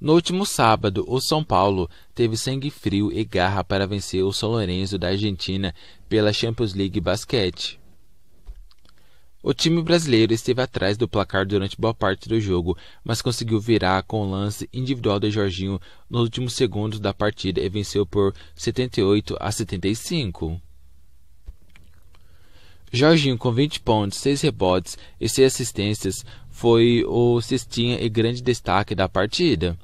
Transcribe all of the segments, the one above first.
No último sábado, o São Paulo teve sangue frio e garra para vencer o São Lourenço da Argentina pela Champions League Basquete. O time brasileiro esteve atrás do placar durante boa parte do jogo, mas conseguiu virar com o lance individual de Jorginho nos últimos segundos da partida e venceu por 78 a 75. Jorginho, com 20 pontos, 6 rebotes e 6 assistências, foi o cestinha e grande destaque da partida.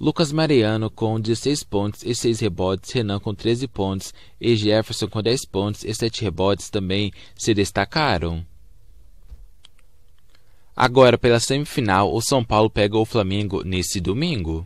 Lucas Mariano com 16 pontos e 6 rebotes, Renan com 13 pontos e Jefferson com 10 pontos e 7 rebotes também se destacaram. Agora, pela semifinal, o São Paulo pega o Flamengo nesse domingo.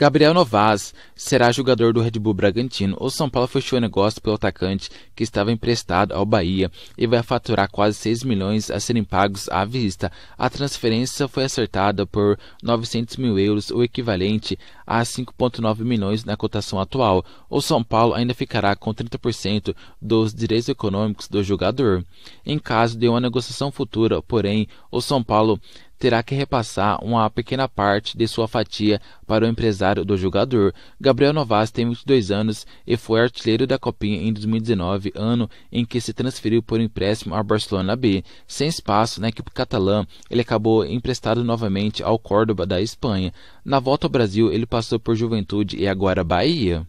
Gabriel Novaz será jogador do Red Bull Bragantino. O São Paulo fechou o negócio pelo atacante que estava emprestado ao Bahia e vai faturar quase 6 milhões a serem pagos à vista. A transferência foi acertada por 900 mil euros, o equivalente a 5,9 milhões na cotação atual. O São Paulo ainda ficará com 30% dos direitos econômicos do jogador. Em caso de uma negociação futura, porém, o São Paulo terá que repassar uma pequena parte de sua fatia para o empresário do jogador. Gabriel Novas tem 22 anos e foi artilheiro da Copinha em 2019, ano em que se transferiu por empréstimo ao Barcelona B. Sem espaço na equipe catalã, ele acabou emprestado novamente ao Córdoba da Espanha. Na volta ao Brasil, ele passou por Juventude e agora Bahia.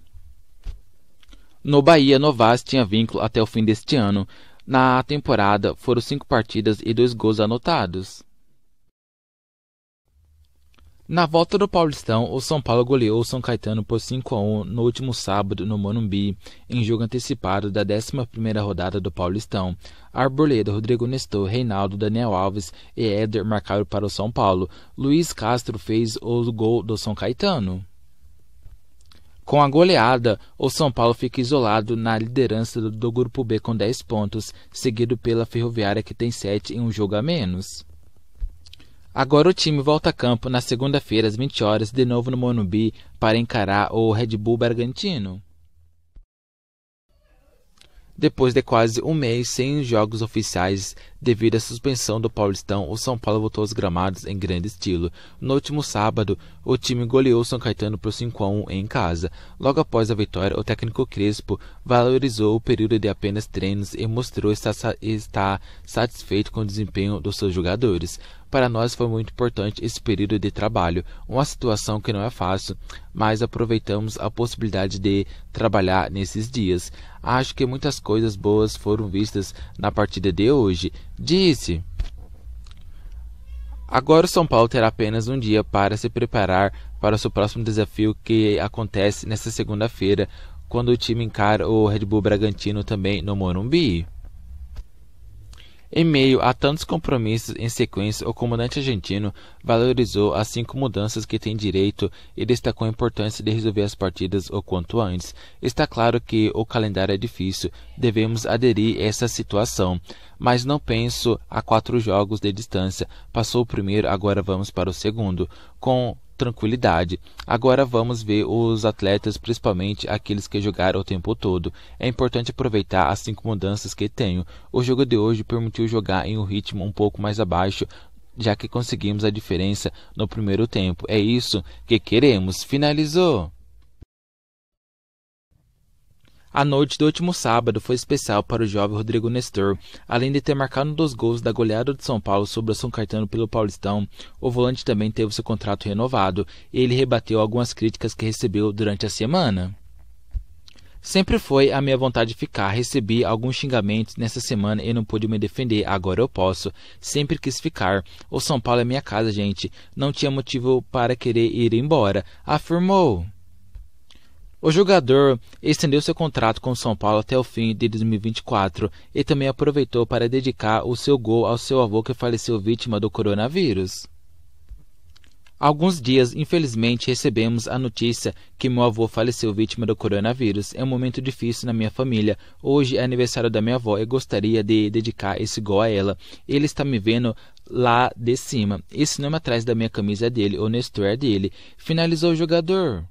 No Bahia, Novas tinha vínculo até o fim deste ano. Na temporada, foram cinco partidas e dois gols anotados. Na volta do Paulistão, o São Paulo goleou o São Caetano por 5 a 1 no último sábado no Morumbi, em jogo antecipado da 11ª rodada do Paulistão. Arboleda, Rodrigo Nestor, Reinaldo, Daniel Alves e Éder marcaram para o São Paulo. Luiz Castro fez o gol do São Caetano. Com a goleada, o São Paulo fica isolado na liderança do, do Grupo B com 10 pontos, seguido pela Ferroviária que tem 7 em um jogo a menos. Agora o time volta a campo na segunda-feira às 20 horas de novo no Monumbi para encarar o Red Bull Bergantino. Depois de quase um mês sem jogos oficiais devido à suspensão do Paulistão, o São Paulo voltou aos gramados em grande estilo. No último sábado, o time goleou São Caetano por 5 a 1 em casa. Logo após a vitória, o técnico Crespo valorizou o período de apenas treinos e mostrou estar satisfeito com o desempenho dos seus jogadores. Para nós foi muito importante esse período de trabalho, uma situação que não é fácil, mas aproveitamos a possibilidade de trabalhar nesses dias. Acho que muitas coisas boas foram vistas na partida de hoje, disse. Agora o São Paulo terá apenas um dia para se preparar para o seu próximo desafio que acontece nesta segunda-feira, quando o time encara o Red Bull Bragantino também no Morumbi. Em meio a tantos compromissos em sequência, o comandante argentino valorizou as cinco mudanças que tem direito e destacou a importância de resolver as partidas o quanto antes. Está claro que o calendário é difícil, devemos aderir a essa situação, mas não penso a quatro jogos de distância. Passou o primeiro, agora vamos para o segundo. Com tranquilidade. Agora vamos ver os atletas, principalmente aqueles que jogaram o tempo todo. É importante aproveitar as cinco mudanças que tenho. O jogo de hoje permitiu jogar em um ritmo um pouco mais abaixo já que conseguimos a diferença no primeiro tempo. É isso que queremos. Finalizou! A noite do último sábado foi especial para o jovem Rodrigo Nestor. Além de ter marcado um dos gols da goleada de São Paulo sobre o São Caetano pelo Paulistão, o volante também teve seu contrato renovado e ele rebateu algumas críticas que recebeu durante a semana. Sempre foi a minha vontade de ficar. Recebi alguns xingamentos nessa semana e não pude me defender. Agora eu posso. Sempre quis ficar. O São Paulo é minha casa, gente. Não tinha motivo para querer ir embora, afirmou. O jogador estendeu seu contrato com o São Paulo até o fim de 2024 e também aproveitou para dedicar o seu gol ao seu avô que faleceu vítima do coronavírus. Há alguns dias, infelizmente, recebemos a notícia que meu avô faleceu vítima do coronavírus. É um momento difícil na minha família. Hoje é aniversário da minha avó e gostaria de dedicar esse gol a ela. Ele está me vendo lá de cima. Esse nome atrás da minha camisa é dele, o Nestor é dele. Finalizou o jogador.